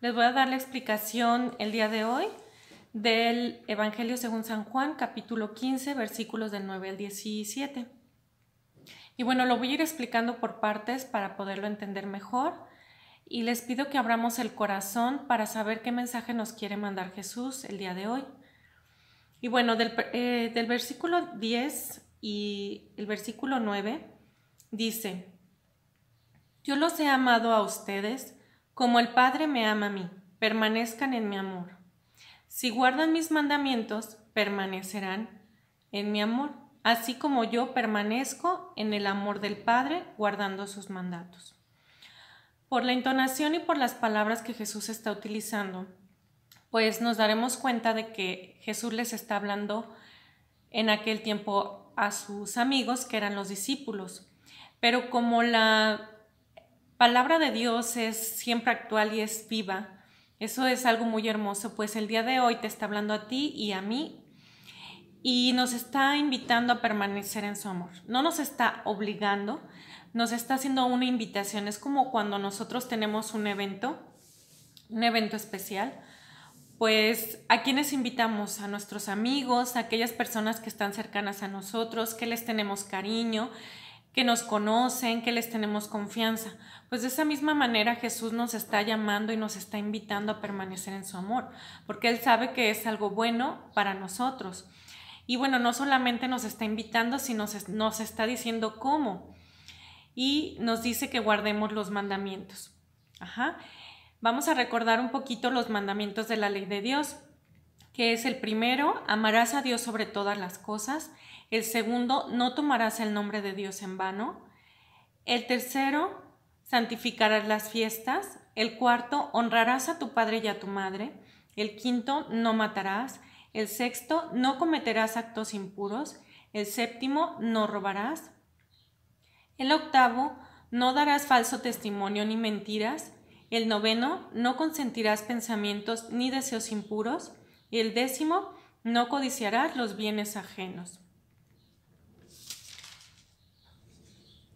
Les voy a dar la explicación el día de hoy del Evangelio según San Juan, capítulo 15, versículos del 9 al 17. Y bueno, lo voy a ir explicando por partes para poderlo entender mejor y les pido que abramos el corazón para saber qué mensaje nos quiere mandar Jesús el día de hoy. Y bueno, del, eh, versículo 10 y el versículo 9 dice, yo los he amado a ustedes como el Padre me ama a mí, permanezcan en mi amor. Si guardan mis mandamientos, permanecerán en mi amor, así como yo permanezco en el amor del Padre guardando sus mandatos. Por la entonación y por las palabras que Jesús está utilizando, pues nos daremos cuenta de que Jesús les está hablando en aquel tiempo a sus amigos que eran los discípulos. Pero como la palabra de Dios es siempre actual y es viva. Eso es algo muy hermoso, pues el día de hoy te está hablando a ti y a mí y nos está invitando a permanecer en su amor. No nos está obligando, nos está haciendo una invitación. Es como cuando nosotros tenemos un evento, un evento especial, pues a quienes invitamos, a nuestros amigos, a aquellas personas que están cercanas a nosotros, que les tenemos cariño, que nos conocen, que les tenemos confianza. Pues de esa misma manera Jesús nos está llamando y nos está invitando a permanecer en su amor, porque Él sabe que es algo bueno para nosotros. Y bueno, no solamente nos está invitando, sino nos, está diciendo cómo. Y nos dice que guardemos los mandamientos. Ajá. Vamos a recordar un poquito los mandamientos de la ley de Dios que es el primero, amarás a Dios sobre todas las cosas. El segundo, no tomarás el nombre de Dios en vano. El tercero, santificarás las fiestas. El cuarto, honrarás a tu padre y a tu madre. El quinto, no matarás. El sexto, no cometerás actos impuros. El séptimo, no robarás. El octavo, no darás falso testimonio ni mentiras. El noveno, no consentirás pensamientos ni deseos impuros. Y el décimo, no codiciarás los bienes ajenos.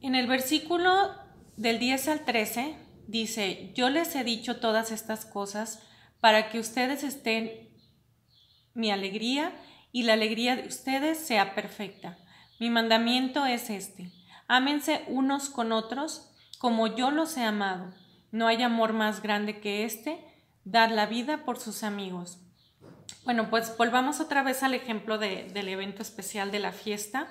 En el versículo del 10 al 13 dice, yo les he dicho todas estas cosas para que ustedes estén mi alegría y la alegría de ustedes sea perfecta. Mi mandamiento es este. Ámense unos con otros como yo los he amado. No hay amor más grande que este, dar la vida por sus amigos. Bueno, pues volvamos otra vez al ejemplo del evento especial de la fiesta.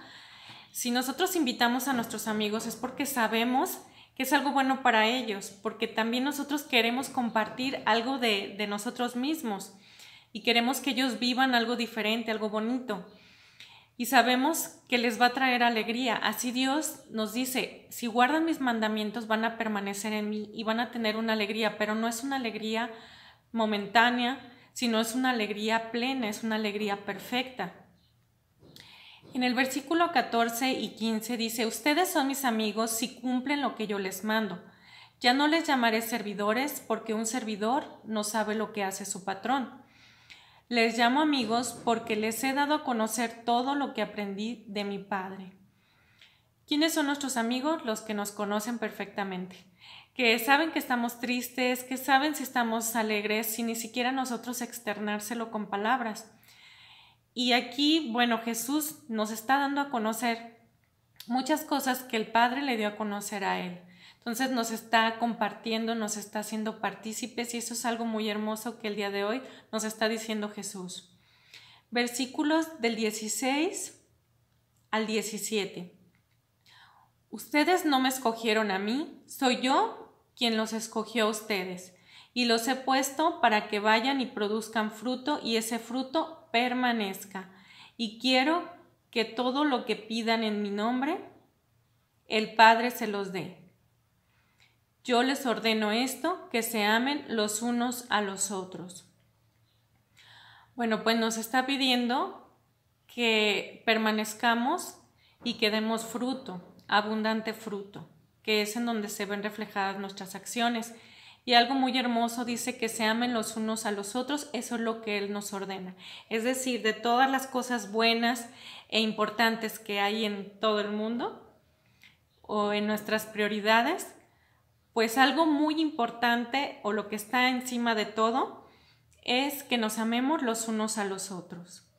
Si nosotros invitamos a nuestros amigos es porque sabemos que es algo bueno para ellos, porque también nosotros queremos compartir algo de nosotros mismos y queremos que ellos vivan algo diferente, algo bonito. Y sabemos que les va a traer alegría. Así Dios nos dice, si guardan mis mandamientos van a permanecer en mí y van a tener una alegría, pero no es una alegría momentánea, sino es una alegría plena, es una alegría perfecta. En el versículo 14 y 15 dice, ustedes son mis amigos si cumplen lo que yo les mando. Ya no les llamaré servidores porque un servidor no sabe lo que hace su patrón. Les llamo amigos porque les he dado a conocer todo lo que aprendí de mi Padre. ¿Quiénes son nuestros amigos? Los que nos conocen perfectamente, que saben que estamos tristes, que saben si estamos alegres, sin ni siquiera nosotros externárselo con palabras. Y aquí, bueno, Jesús nos está dando a conocer muchas cosas que el Padre le dio a conocer a él. Entonces nos está compartiendo, nos está haciendo partícipes y eso es algo muy hermoso que el día de hoy nos está diciendo Jesús. Versículos del 16 al 17. Ustedes no me escogieron a mí, soy yo quien los escogió a ustedes, y los he puesto para que vayan y produzcan fruto y ese fruto permanezca. Y quiero que todo lo que pidan en mi nombre, el Padre se los dé. Yo les ordeno esto, que se amen los unos a los otros. Bueno, pues nos está pidiendo que permanezcamos y que demos fruto abundante fruto, que es en donde se ven reflejadas nuestras acciones. Y algo muy hermoso dice que se amen los unos a los otros, eso es lo que Él nos ordena. Es decir, de todas las cosas buenas e importantes que hay en todo el mundo o en nuestras prioridades, pues algo muy importante o lo que está encima de todo es que nos amemos los unos a los otros.